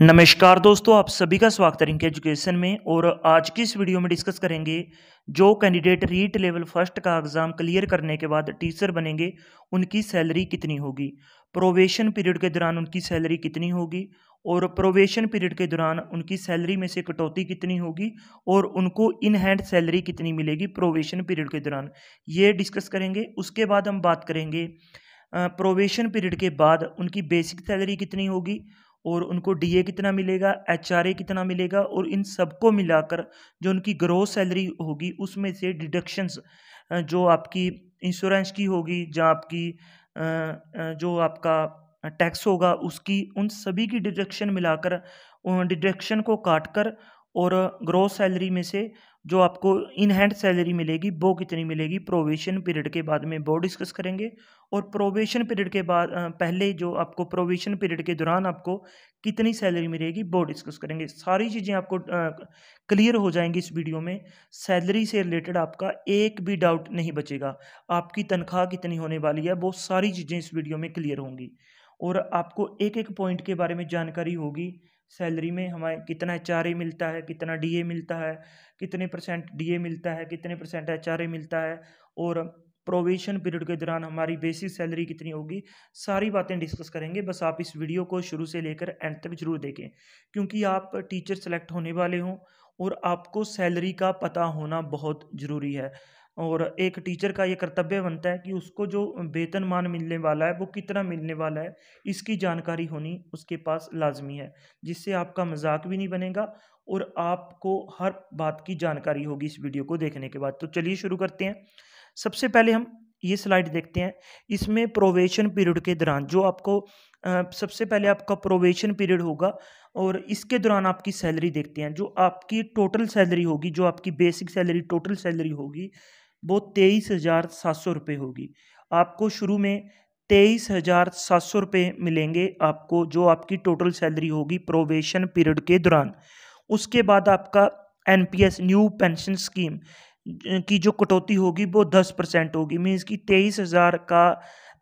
नमस्कार दोस्तों आप सभी का स्वागत है रिंक एजुकेशन में और आज की इस वीडियो में डिस्कस करेंगे जो कैंडिडेट रीट लेवल फर्स्ट का एग्ज़ाम क्लियर करने के बाद टीचर बनेंगे उनकी सैलरी कितनी होगी प्रोवेशन पीरियड के दौरान उनकी सैलरी कितनी होगी और प्रोवेशन पीरियड के दौरान उनकी सैलरी में से कटौती कितनी होगी और उनको इन हैंड सैलरी कितनी मिलेगी प्रोवेशन पीरियड के दौरान ये डिस्कस करेंगे उसके बाद हम बात करेंगे प्रोवेशन पीरियड के बाद उनकी बेसिक सैलरी कितनी होगी और उनको डीए कितना मिलेगा एचआरए कितना मिलेगा और इन सबको मिलाकर जो उनकी ग्रोथ सैलरी होगी उसमें से डिडक्शंस जो आपकी इंश्योरेंस की होगी जहाँ आपकी जो आपका टैक्स होगा उसकी उन सभी की डिडक्शन मिलाकर डिडक्शन को काट कर और ग्रोथ सैलरी में से जो आपको इन हैंड सैलरी मिलेगी वो कितनी मिलेगी प्रोवेशन पीरियड के बाद में वो डिस्कस करेंगे और प्रोवेशन पीरियड के बाद पहले जो आपको प्रोवेशन पीरियड के दौरान आपको कितनी सैलरी मिलेगी वो डिस्कस करेंगे सारी चीज़ें आपको क्लियर हो जाएंगी इस वीडियो में सैलरी से रिलेटेड आपका एक भी डाउट नहीं बचेगा आपकी तनख्वाह कितनी होने वाली है वो सारी चीज़ें इस वीडियो में क्लियर होंगी और आपको एक एक पॉइंट के बारे में जानकारी होगी सैलरी में हमारे कितना एच मिलता है कितना डी मिलता है कितने परसेंट डी मिलता है कितने परसेंट एच मिलता है और प्रोवेशन पीरियड के दौरान हमारी बेसिक सैलरी कितनी होगी सारी बातें डिस्कस करेंगे बस आप इस वीडियो को शुरू से लेकर एंड तक जरूर देखें क्योंकि आप टीचर सेलेक्ट होने वाले हों और आपको सैलरी का पता होना बहुत ज़रूरी है और एक टीचर का ये कर्तव्य बनता है कि उसको जो वेतन मान मिलने वाला है वो कितना मिलने वाला है इसकी जानकारी होनी उसके पास लाजमी है जिससे आपका मजाक भी नहीं बनेगा और आपको हर बात की जानकारी होगी इस वीडियो को देखने के बाद तो चलिए शुरू करते हैं सबसे पहले हम ये स्लाइड देखते हैं इसमें प्रोवेशन पीरियड के दौरान जो आपको सबसे पहले आपका प्रोवेशन पीरियड होगा और इसके दौरान आपकी सैलरी देखते हैं जो आपकी टोटल सैलरी होगी जो आपकी बेसिक सैलरी टोटल सैलरी होगी वो तेईस हज़ार सात सौ रुपये होगी आपको शुरू में तेईस हज़ार सात सौ रुपये मिलेंगे आपको जो आपकी टोटल सैलरी होगी प्रोवेशन पीरियड के दौरान उसके बाद आपका N P S new pension scheme की जो कटौती होगी वो दस परसेंट होगी मीन्स कि तेईस हज़ार का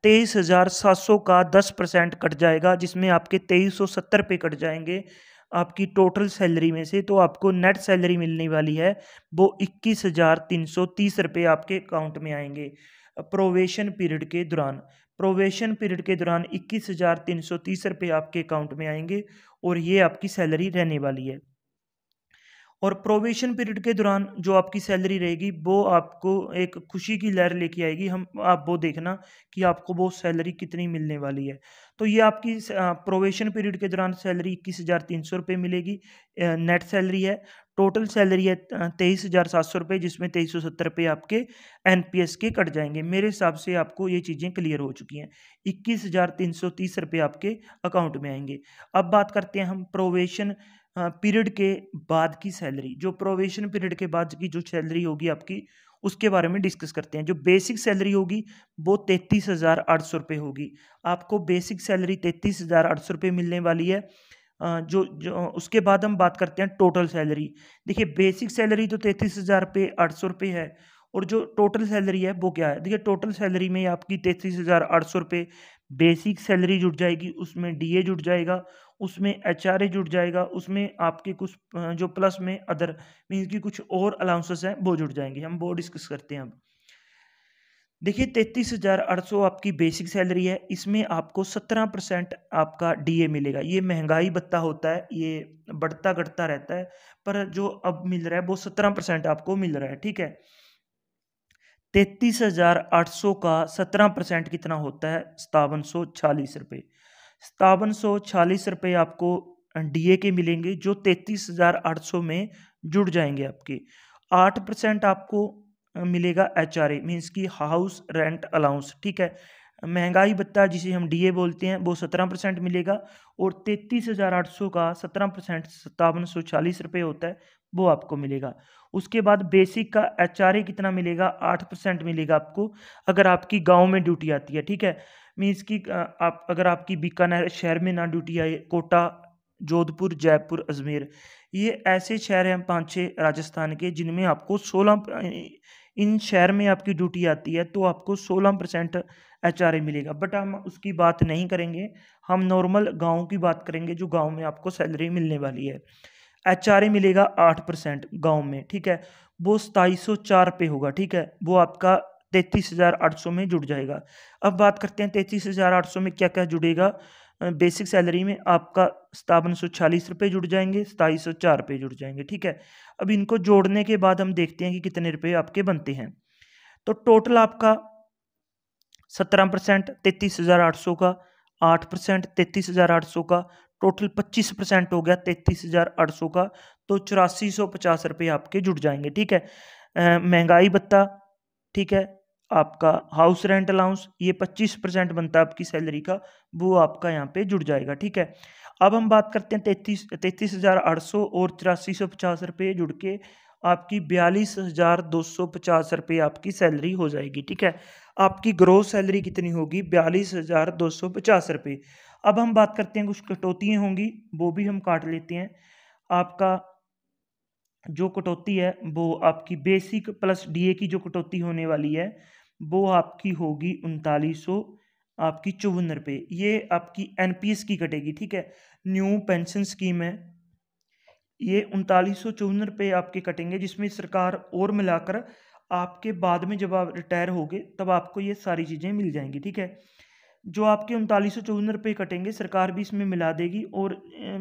तेईस हज़ार सात सौ का दस परसेंट कट जाएगा जिसमें आपके तेईस सौ सत्तर रुपये कट जाएंगे आपकी टोटल सैलरी में से तो आपको नेट सैलरी मिलने वाली है वो इक्कीस हज़ार तीन सौ तीस रुपये आपके अकाउंट में आएंगे प्रोवेशन पीरियड के दौरान प्रोवेशन पीरियड के दौरान इक्कीस हज़ार तीन सौ तीस रुपये आपके अकाउंट में आएंगे और ये आपकी सैलरी रहने वाली है और प्रोबेशन पीरियड के दौरान जो आपकी सैलरी रहेगी वो आपको एक खुशी की लहर लेके आएगी हम आप वो देखना कि आपको वो सैलरी कितनी मिलने वाली है तो ये आपकी प्रोबेशन पीरियड के दौरान सैलरी इक्कीस हज़ार तीन सौ रुपये मिलेगी नेट सैलरी है टोटल सैलरी है तेईस हज़ार सात सौ रुपये जिसमें तेईस सौ सत्तर रुपये आपके एन पी एस के कट जाएंगे मेरे हिसाब से आपको ये चीज़ें क्लियर हो चुकी हैं इक्कीस हज़ार तीन सौ तीस रुपये आपके अकाउंट में आएंगे अब बात करते हैं हम प्रोवेशन पीरियड के बाद की सैलरी जो प्रोवेशन पीरियड के बाद की जो सैलरी होगी आपकी उसके बारे में डिस्कस करते हैं जो बेसिक सैलरी होगी वो तैंतीस हज़ार आठ सौ रुपये होगी आपको बेसिक सैलरी तैंतीस हज़ार आठ सौ रुपये मिलने वाली है जो, जो उसके बाद हम बात करते हैं टोटल सैलरी देखिए बेसिक सैलरी तो तैंतीस हज़ार रुपये आठ सौ रुपये है और जो टोटल सैलरी है वो क्या है देखिए टोटल सैलरी में आपकी तैंतीस हज़ार आठ सौ रुपये बेसिक सैलरी जुट जाएगी उसमें डीए जुट जाएगा उसमें एच जुड़ जाएगा उसमें आपके कुछ जो प्लस में अदर मीन की कुछ और अलाउंसेस हैं वो जुड़ जाएंगे हम वो डिस्कस करते हैं अब देखिए तैतीस हज़ार आठ सौ आपकी बेसिक सैलरी है इसमें आपको सत्रह परसेंट आपका डीए मिलेगा ये महंगाई भत्ता होता है ये बढ़ता घटता रहता है पर जो अब मिल रहा है वो सत्रह परसेंट आपको मिल रहा है ठीक है तैतीस हज़ार आठ सौ का सत्रह परसेंट कितना होता है सतावन सौ छियालीस रुपये सतावन सौ चालीस रुपये आपको डीए के मिलेंगे जो तैतीस हज़ार आठ सौ में जुड़ जाएंगे आपके आठ परसेंट आपको मिलेगा एच आर ए मीन्स की हाउस रेंट अलाउंस ठीक है महंगाई भत्ता जिसे हम डीए बोलते हैं वो सत्रह परसेंट मिलेगा और तैतीस हज़ार आठ सौ का सत्रह परसेंट सत्तावन सौ चालीस रुपये होता है वो आपको मिलेगा उसके बाद बेसिक का एच आर ए कितना मिलेगा आठ परसेंट मिलेगा आपको अगर आपकी गांव में ड्यूटी आती है ठीक है मीन्स की आप अगर आपकी बीकानेर शहर में ना ड्यूटी आए कोटा जोधपुर जयपुर अजमेर ये ऐसे शहर हैं पाँच छः राजस्थान के जिनमें आपको सोलह इन शहर में आपकी ड्यूटी आती है तो आपको सोलह परसेंट एच मिलेगा बट हम उसकी बात नहीं करेंगे हम नॉर्मल गाँव की बात करेंगे जो गाँव में आपको सैलरी मिलने वाली है एच मिलेगा आठ परसेंट गाँव में ठीक है वो सताईस सौ चार पे होगा ठीक है वो आपका तैंतीस हज़ार आठ सौ में जुड़ जाएगा अब बात करते हैं तैंतीस हज़ार आठ सौ में क्या क्या जुड़ेगा बेसिक सैलरी में आपका सतावन सौ छियालीस रुपये जुड़ जाएंगे सताईस सौ चार रुपये जुड़ जाएंगे ठीक है अब इनको जोड़ने के बाद हम देखते हैं कि कितने रुपये आपके बनते हैं तो टोटल आपका सत्रह परसेंट तैंतीस हज़ार आठ सौ का आठ परसेंट तैंतीस हज़ार आठ सौ का टोटल पच्चीस परसेंट हो गया तैंतीस हज़ार आठ सौ का तो चौरासी सौ पचास रुपये आपके जुड़ जाएंगे ठीक है महंगाई भत्ता ठीक है आपका हाउस रेंट अलाउंस ये पच्चीस परसेंट बनता है आपकी सैलरी का वो आपका यहाँ पे जुड़ जाएगा ठीक है अब हम बात करते हैं तैतीस तैतीस हज़ार आठ सौ और तिरासी सौ पचास रुपये जुड़ के आपकी बयालीस हज़ार दो सौ पचास रुपये आपकी सैलरी हो जाएगी ठीक है आपकी ग्रोथ सैलरी कितनी होगी बयालीस हज़ार दो सौ पचास रुपये अब हम बात करते हैं कुछ कटौतियाँ होंगी वो भी हम काट लेते हैं आपका जो कटौती है वो आपकी बेसिक प्लस डीए की जो कटौती होने वाली है वो आपकी होगी उनतालीस सौ आपकी चौवन रुपये ये आपकी एन पी एस की कटेगी ठीक है न्यू पेंशन स्कीम है ये उनतालीस सौ चौवन रुपये आपके कटेंगे जिसमें सरकार और मिलाकर आपके बाद में जब आप रिटायर होगे तब आपको ये सारी चीज़ें मिल जाएंगी ठीक है जो आपके उनतालीस सौ चौवन रुपये कटेंगे सरकार भी इसमें मिला देगी और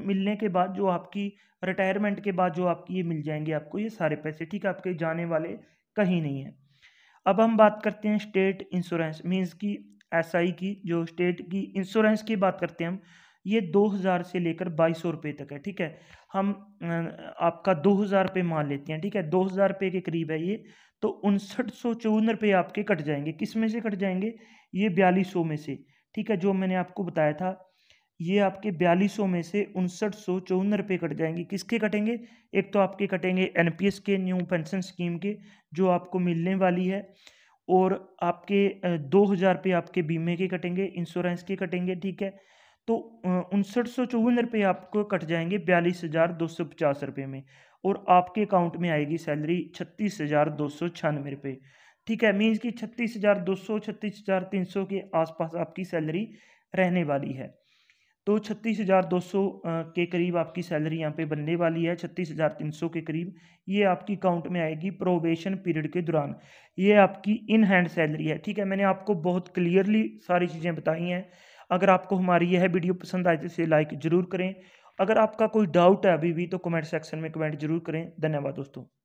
मिलने के बाद जो आपकी रिटायरमेंट के बाद जो आपकी ये मिल जाएंगे आपको ये सारे पैसे ठीक है आपके जाने वाले कहीं नहीं है अब हम बात करते हैं स्टेट इंश्योरेंस मीन्स की एसआई की जो स्टेट की इंश्योरेंस की बात करते हैं हम ये दो हज़ार से लेकर बाईस सौ रुपये तक है ठीक है हम आपका दो हज़ार रुपये मान लेते हैं ठीक है दो हज़ार रुपये के करीब है ये तो उनसठ सौ चौवन रुपये आपके कट जाएंगे किस में से कट जाएंगे ये बयालीस सौ में से ठीक है जो मैंने आपको बताया था ये आपके बयालीस सौ में से उनसठ सौ चौवन रुपये कट जाएंगे किसके कटेंगे एक तो आपके कटेंगे एनपीएस के न्यू पेंशन स्कीम के जो आपको मिलने वाली है और आपके दो हज़ार रुपये आपके बीमे के कटेंगे इंश्योरेंस के कटेंगे ठीक है तो उनसठ सौ चौवन रुपये आपको कट जाएंगे बयालीस हज़ार दो सौ पचास रुपये में और आपके अकाउंट में आएगी सैलरी छत्तीस हज़ार दो सौ छियानवे रुपये ठीक है मीन्स की छत्तीस हज़ार दो सौ छत्तीस हज़ार तीन सौ के आसपास आपकी सैलरी रहने वाली है तो छत्तीस हज़ार दो सौ के करीब आपकी सैलरी यहाँ पे बनने वाली है छत्तीस हज़ार तीन सौ के करीब ये आपकी अकाउंट में आएगी प्रोबेशन पीरियड के दौरान ये आपकी इन हैंड सैलरी है ठीक है मैंने आपको बहुत क्लियरली सारी चीज़ें बताई हैं अगर आपको हमारी यह वीडियो पसंद आए तो इसे लाइक ज़रूर करें अगर आपका कोई डाउट है अभी भी तो कमेंट सेक्शन में कमेंट जरूर करें धन्यवाद दोस्तों